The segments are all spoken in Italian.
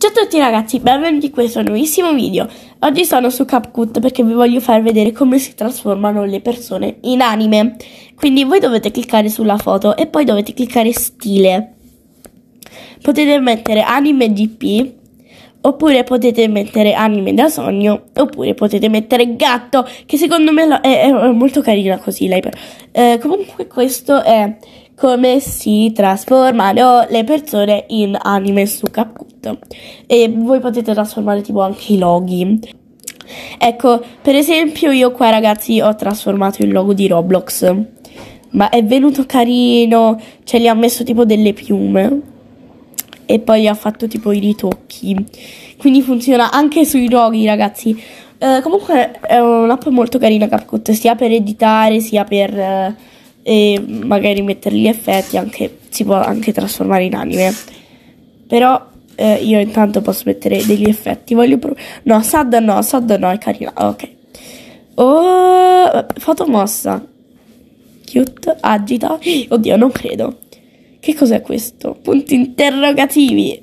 Ciao a tutti ragazzi, benvenuti in questo nuovissimo video. Oggi sono su CapCut perché vi voglio far vedere come si trasformano le persone in anime. Quindi voi dovete cliccare sulla foto e poi dovete cliccare stile. Potete mettere anime GP oppure potete mettere anime da sogno, oppure potete mettere gatto, che secondo me è, è molto carina così. Eh, comunque questo è come si trasformano le persone in anime su Capcut. E voi potete trasformare tipo anche i loghi. Ecco, per esempio io qua ragazzi ho trasformato il logo di Roblox. Ma è venuto carino, ce li ha messo tipo delle piume e poi ha fatto tipo i ritocchi. Quindi funziona anche sui roghi, ragazzi. Eh, comunque è un'app molto carina CapCut, sia per editare, sia per eh, magari mettere gli effetti, anche, si può anche trasformare in anime. Però eh, io intanto posso mettere degli effetti. Voglio provare. No, Sad no, Sad no, è carina. Ok. Oh, fotomossa. Cute, agita. Oddio, non credo. Che cos'è questo? Punti interrogativi.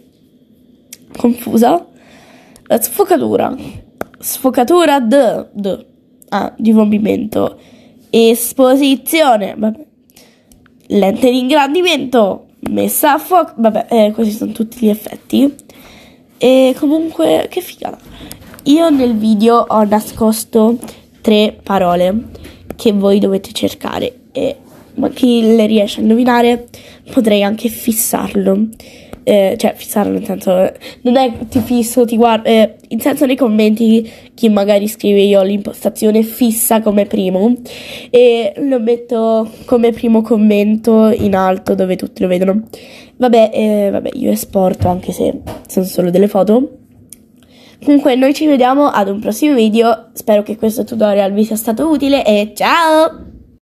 Confusa. La sfocatura. Sfocatura d, d. Ah, di movimento. Esposizione. Vabbè. Lente di ingrandimento. Messa a fuoco. Vabbè, eh, questi sono tutti gli effetti. E comunque, che figata. Io nel video ho nascosto tre parole che voi dovete cercare e ma chi le riesce a indovinare potrei anche fissarlo. Eh, cioè, fissarlo nel senso, non è ti fisso, ti guardo, eh, in senso nei commenti chi magari scrive io l'impostazione fissa come primo e lo metto come primo commento in alto dove tutti lo vedono. Vabbè, eh, vabbè io esporto anche se sono solo delle foto. Comunque noi ci vediamo ad un prossimo video, spero che questo tutorial vi sia stato utile e ciao!